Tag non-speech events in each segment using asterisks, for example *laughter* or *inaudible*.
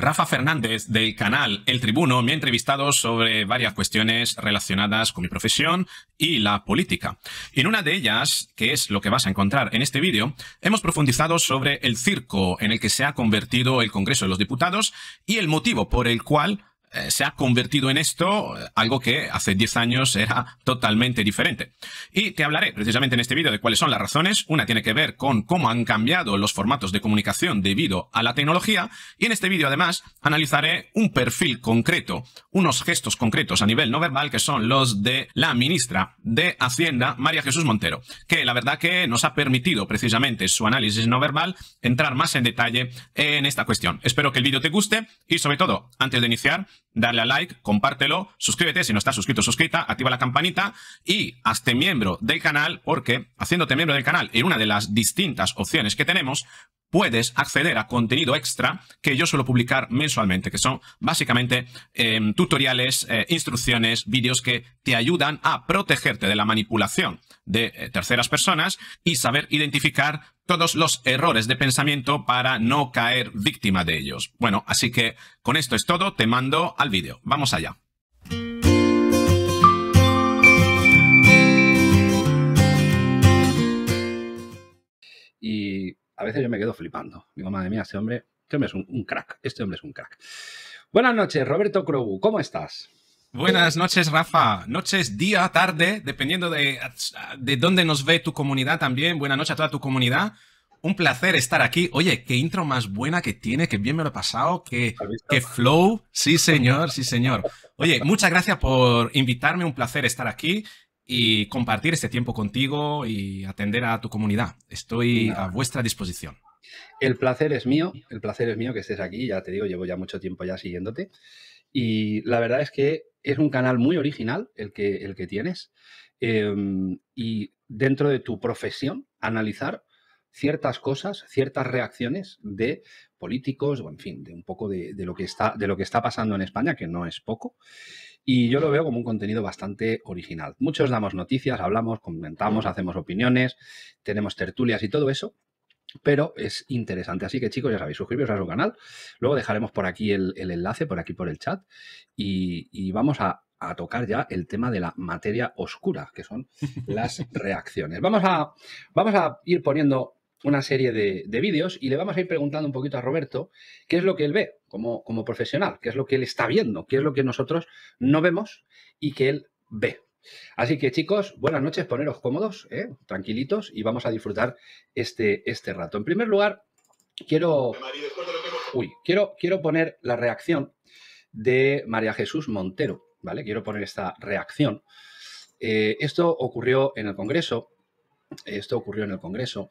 Rafa Fernández del canal El Tribuno me ha entrevistado sobre varias cuestiones relacionadas con mi profesión y la política. En una de ellas, que es lo que vas a encontrar en este vídeo, hemos profundizado sobre el circo en el que se ha convertido el Congreso de los Diputados y el motivo por el cual eh, se ha convertido en esto, eh, algo que hace 10 años era totalmente diferente. Y te hablaré precisamente en este vídeo de cuáles son las razones. Una tiene que ver con cómo han cambiado los formatos de comunicación debido a la tecnología. Y en este vídeo además analizaré un perfil concreto, unos gestos concretos a nivel no verbal que son los de la ministra de Hacienda, María Jesús Montero, que la verdad que nos ha permitido precisamente su análisis no verbal entrar más en detalle en esta cuestión. Espero que el vídeo te guste y sobre todo, antes de iniciar, darle a like, compártelo, suscríbete si no estás suscrito, suscrita, activa la campanita y hazte miembro del canal porque haciéndote miembro del canal en una de las distintas opciones que tenemos, puedes acceder a contenido extra que yo suelo publicar mensualmente, que son básicamente em, tutoriales, eh, instrucciones, vídeos que te ayudan a protegerte de la manipulación de eh, terceras personas y saber identificar todos los errores de pensamiento para no caer víctima de ellos. Bueno, así que con esto es todo, te mando al vídeo. Vamos allá. Y a veces yo me quedo flipando. Digo, madre mía, este hombre, este hombre es un, crack. Este hombre es un crack. Buenas noches, Roberto Krogu. ¿cómo estás? Buenas noches, Rafa. Noches, día, tarde, dependiendo de, de dónde nos ve tu comunidad también. Buenas noches a toda tu comunidad. Un placer estar aquí. Oye, qué intro más buena que tiene, que bien me lo he pasado, qué flow. Sí, señor, sí, señor. Oye, muchas gracias por invitarme. Un placer estar aquí y compartir este tiempo contigo y atender a tu comunidad. Estoy a vuestra disposición. El placer es mío, el placer es mío que estés aquí. Ya te digo, llevo ya mucho tiempo ya siguiéndote. Y la verdad es que es un canal muy original el que, el que tienes. Em, y dentro de tu profesión, analizar ciertas cosas, ciertas reacciones de políticos, o en fin, de un poco de, lo que está, de lo que está pasando en España, que no es poco. Y yo lo veo como un contenido bastante original. Muchos damos noticias, hablamos, comentamos, hacemos opiniones, tenemos tertulias y todo eso, pero es interesante. Así que chicos, ya sabéis, suscribiros a su canal. Luego dejaremos por aquí el, enlace, por aquí por el chat. Y, vamos a, tocar ya el tema de la materia oscura, que son *laughs* las reacciones. Vamos a, vamos a ir poniendo una serie de, vídeos y le vamos a ir preguntando un poquito a Roberto qué es lo que él ve como, como profesional, qué es lo que él está viendo, qué es lo que nosotros no vemos y que él ve. Así que chicos, buenas noches, poneros cómodos, ¿eh? tranquilitos y vamos a disfrutar este, este rato. En primer lugar, quiero, quiero, quiero poner la reacción de María Jesús Montero, ¿vale? Quiero poner esta reacción. Eh, esto ocurrió en el Congreso, esto ocurrió en el Congreso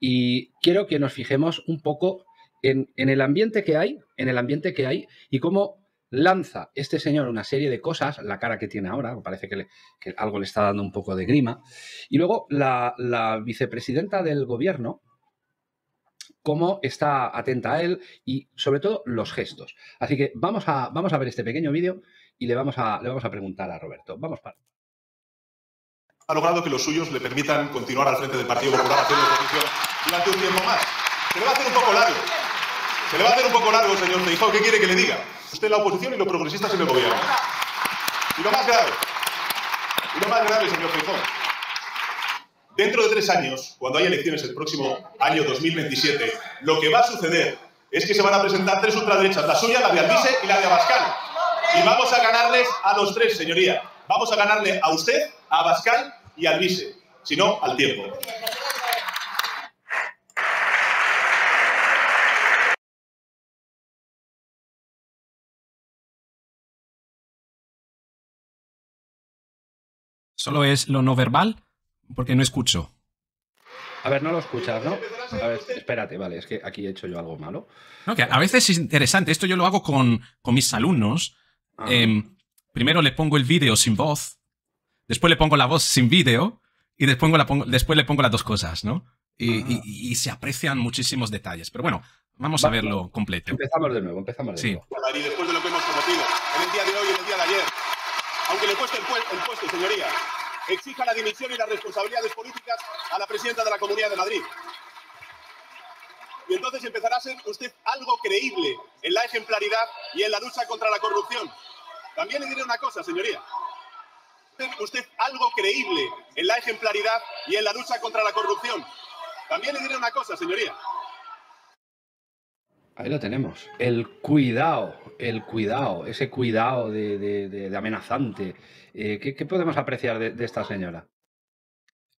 y quiero que nos fijemos un poco en, en el ambiente que hay, en el ambiente que hay y cómo lanza este señor una serie de cosas, la cara que tiene ahora, parece que, algo le está dando un poco de grima, y luego la, vicepresidenta del gobierno, cómo está atenta a él y sobre todo los gestos. Así que vamos a, vamos a ver este pequeño vídeo y le vamos, a, le vamos a preguntar a Roberto. Vamos para. Ha logrado que los suyos le permitan continuar al frente del Partido Popular haciendo oposición durante un tiempo más. Se le va a hacer un poco largo. Se le va a hacer un poco largo, señor ¿Qué quiere que le diga? Usted es la oposición y los progresistas en el gobierno. Y lo más grave, lo más grave, señor Fijón, dentro de tres años, cuando haya elecciones el próximo año 2027, lo que va a suceder es que se van a presentar tres ultraderechas, la suya, la de Alvise y la de Abascal. Y vamos a ganarles a los tres, señoría. Vamos a ganarle a usted, a Abascal y a Alvise. Si no, al tiempo. Solo es lo no verbal, porque no escucho. A ver, no lo escuchas, ¿no? A ver, espérate, vale, es que aquí he hecho yo algo malo. que a veces es interesante. Esto yo lo hago con, con mis alumnos. Ah. Em, primero le pongo el vídeo sin voz, después le pongo la voz sin vídeo y después, pongo, después le pongo las dos cosas, ¿no? Ah. Y, se aprecian muchísimos detalles. Pero bueno, vamos a verlo completo. Empezamos de nuevo, empezamos de sí. Y después de lo que hemos conocido. en el día de hoy, en el día de ayer, aunque le cueste el, puesto, señoría. Exija la dimisión y las responsabilidades políticas a la presidenta de la Comunidad de Madrid. Y entonces empezará a ser usted algo creíble en la ejemplaridad y en la lucha contra la corrupción. También le diré una cosa, señoría. Usted algo creíble en la ejemplaridad y en la lucha contra la corrupción. También le diré una cosa, señoría. Ahí lo tenemos. El cuidado, el cuidado, ese cuidado de, amenazante. Eh, ¿qué, podemos apreciar de, de esta señora?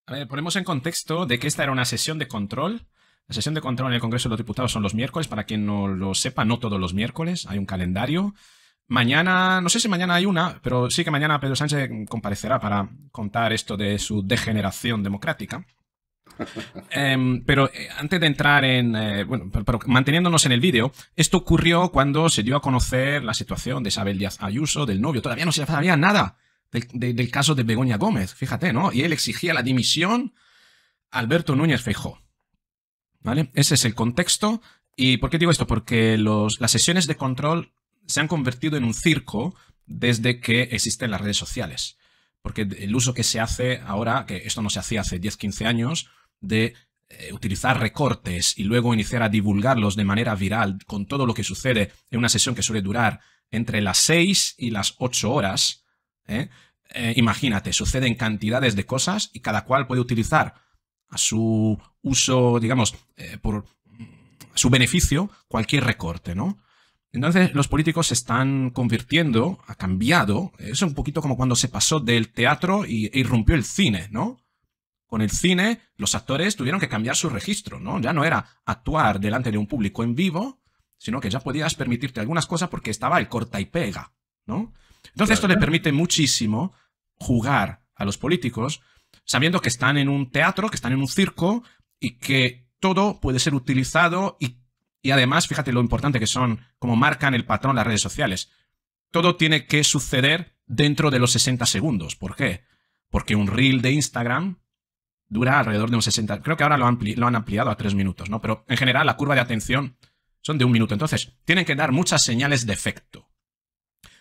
A ver, ponemos en contexto de que esta era una sesión de control. La sesión de control en el Congreso de los Diputados son los miércoles, para quien no lo sepa, no todos los miércoles, hay un calendario. Mañana, no sé si mañana hay una, pero sí que mañana Pedro Sánchez comparecerá para contar esto de su degeneración democrática. Em, pero eh, antes de entrar en, eh, bueno, manteniéndonos en el vídeo, esto ocurrió cuando se dio a conocer la situación de Isabel Díaz Ayuso, del novio, todavía no se sabía nada del, caso de Begoña Gómez, fíjate, ¿no? Y él exigía la dimisión Alberto Núñez Feijó. ¿Vale? Ese es el contexto. ¿Y por qué digo esto? Porque las sesiones de control se han convertido en un circo desde que existen las redes sociales porque el uso que se hace ahora, que esto no se hacía hace 10, 15 años, de eh, utilizar recortes y luego iniciar a divulgarlos de manera viral con todo lo que sucede en una sesión que suele durar entre las 6 y las 8 horas, ¿eh? Eh, imagínate, suceden cantidades de cosas y cada cual puede utilizar a su uso, digamos, por mm, su beneficio cualquier recorte, ¿no? Entonces los políticos se están convirtiendo, ha cambiado, es un poquito como cuando se pasó del teatro y e irrumpió el cine, ¿no? Con el cine los actores tuvieron que cambiar su registro, ¿no? Ya no era actuar delante de un público en vivo, sino que ya podías permitirte algunas cosas porque estaba el corta y pega, ¿no? Entonces esto le permite muchísimo jugar a los políticos sabiendo que están en un teatro, que están en un circo y que todo puede ser utilizado y y además, fíjate lo importante que son, como marcan el patrón las redes sociales. Todo tiene que suceder dentro de los 60 segundos. ¿Por qué? Porque un reel de Instagram dura alrededor de un 60. Creo que ahora lo, lo han ampliado a 3 minutos, ¿no? Pero en general la curva de atención son de un minuto. Entonces, tienen que dar muchas señales de efecto.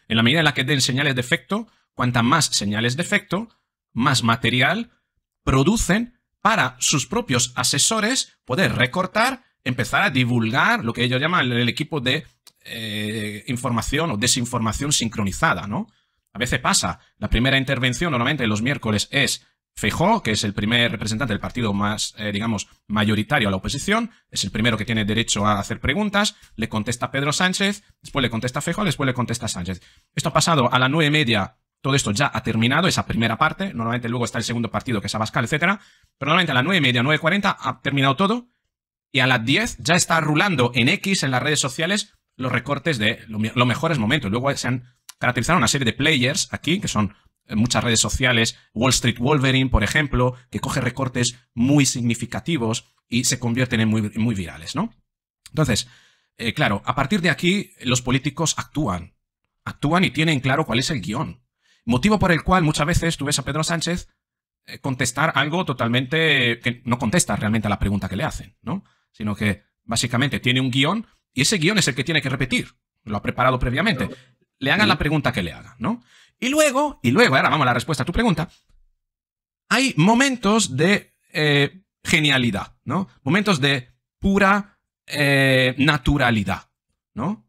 En la medida en la que den señales de efecto, cuanta más señales de efecto, más material producen para sus propios asesores poder recortar empezar a divulgar lo que ellos llaman el equipo de eh, información o desinformación sincronizada, ¿no? A veces pasa, la primera intervención normalmente los miércoles es Feijó, que es el primer representante del partido más, eh, digamos, mayoritario a la oposición, es el primero que tiene derecho a hacer preguntas, le contesta Pedro Sánchez, después le contesta Feijó, después le contesta Sánchez. Esto ha pasado a las nueve media, todo esto ya ha terminado, esa primera parte, normalmente luego está el segundo partido que es Abascal, etc. pero normalmente a las nueve y media, ha terminado todo, y a las 10 ya está rulando en X, en las redes sociales, los recortes de los mejores momentos. Luego se han caracterizado una serie de players aquí, que son eh, muchas redes sociales, Wall Street Wolverine, por ejemplo, que coge recortes muy significativos y se convierten en muy, muy virales, ¿no? Entonces, eh, claro, a partir de aquí los políticos actúan, actúan y tienen claro cuál es el guión. Motivo por el cual muchas veces tú ves a Pedro Sánchez eh, contestar algo totalmente que no contesta realmente a la pregunta que le hacen, ¿no? sino que básicamente tiene un guión y ese guión es el que tiene que repetir. Lo ha preparado previamente. Le hagan la pregunta que le hagan, ¿no? Y luego, y luego, ahora vamos a la respuesta a tu pregunta, hay momentos de eh, genialidad, ¿no? Momentos de pura eh, naturalidad, ¿no?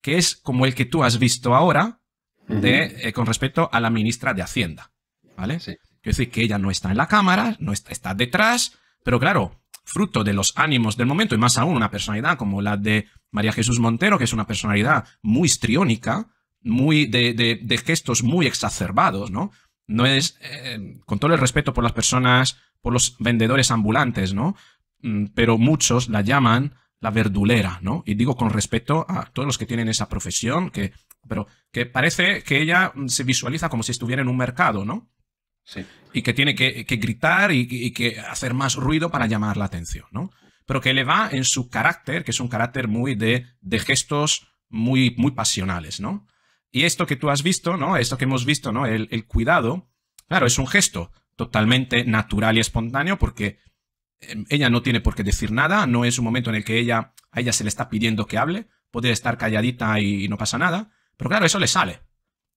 Que es como el que tú has visto ahora de, eh, con respecto a la ministra de Hacienda, ¿vale? Sí. Quiero decir que ella no está en la cámara, no está, está detrás, pero claro, fruto de los ánimos del momento y más aún una personalidad como la de María Jesús Montero, que es una personalidad muy histriónica, muy de, gestos muy exacerbados, ¿no? No es, eh, con todo el respeto por las personas, por los vendedores ambulantes, ¿no? Mm, pero muchos la llaman la verdulera, ¿no? Y digo con respeto a todos los que tienen esa profesión, que, pero que parece que ella mm, se visualiza como si estuviera en un mercado, ¿no? Y que tiene que, gritar y, que hacer más ruido para llamar la atención, ¿no? Pero que le va en su carácter, que es un carácter muy de, gestos muy, muy pasionales, ¿no? Y esto que tú has visto, ¿no? Esto que hemos visto, ¿no? El, cuidado, claro, es un gesto totalmente natural y espontáneo porque em, ella no tiene por qué decir nada, no es un momento en el que ella, a ella se le está pidiendo que hable, puede estar calladita y no pasa nada, pero claro, eso le sale,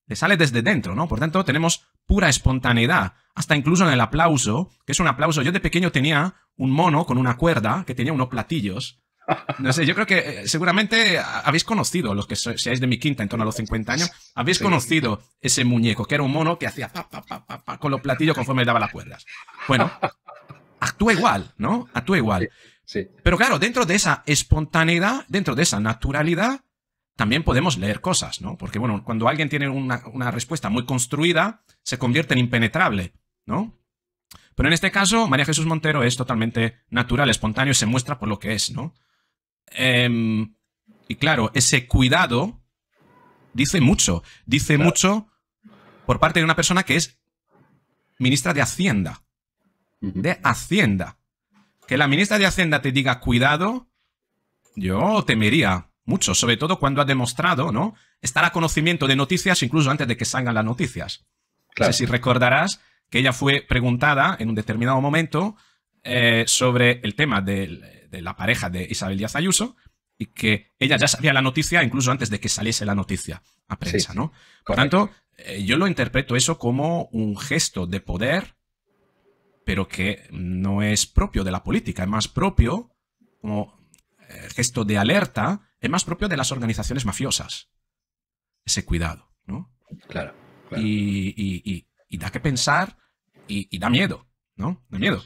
le sale desde dentro, ¿no? Por tanto, tenemos pura espontaneidad, hasta incluso en el aplauso, que es un aplauso. Yo de pequeño tenía un mono con una cuerda que tenía unos platillos. No sé, yo creo que eh, seguramente habéis conocido, los que seáis de mi quinta en torno a los 50 años, habéis conocido ese muñeco, que era un mono que hacía pa, pa, pa, pa con los platillos conforme le daba las cuerdas. Bueno, actúa igual, ¿no? Actúa igual. sí. Pero claro, dentro de esa espontaneidad, dentro de esa naturalidad, también podemos leer cosas, ¿no? Porque, bueno, cuando alguien tiene una, respuesta muy construida, se convierte en impenetrable, ¿no? Pero en este caso, María Jesús Montero es totalmente natural, espontáneo, y se muestra por lo que es, ¿no? Em, y claro, ese cuidado dice mucho. Dice mucho por parte de una persona que es ministra de Hacienda. De Hacienda. Que la ministra de Hacienda te diga cuidado, yo temería mucho, sobre todo cuando ha demostrado, ¿no? Estar a conocimiento de noticias incluso antes de que salgan las noticias. No sé si recordarás que ella fue preguntada en un determinado momento eh, sobre el tema de, la pareja de Isabel Díaz Ayuso y que ella ya sabía la noticia incluso antes de que saliese la noticia a prensa, ¿no? Por tanto, eh, yo lo interpreto eso como un gesto de poder, pero que no es propio de la política, es más propio como eh, gesto de alerta es más propio de las organizaciones mafiosas. Ese cuidado, ¿no? Claro. Y, y, da que pensar y, da miedo, ¿no? Da miedo.